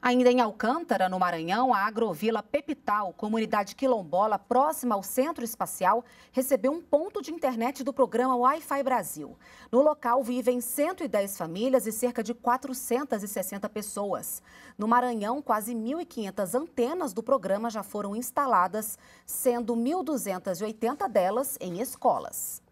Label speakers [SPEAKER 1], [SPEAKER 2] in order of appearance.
[SPEAKER 1] Ainda em Alcântara, no Maranhão, a agrovila Pepital, comunidade quilombola próxima ao Centro Espacial, recebeu um ponto de internet do programa Wi-Fi Brasil. No local vivem 110 famílias e cerca de 460 pessoas. No Maranhão, quase 1.500 antenas do programa já foram instaladas, sendo 1.280 delas em escolas.